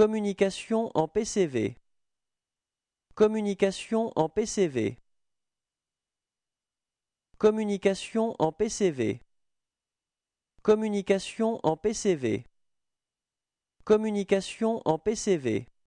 Communication en PCV. Communication en PCV. Communication en PCV. Communication en PCV. Communication en PCV.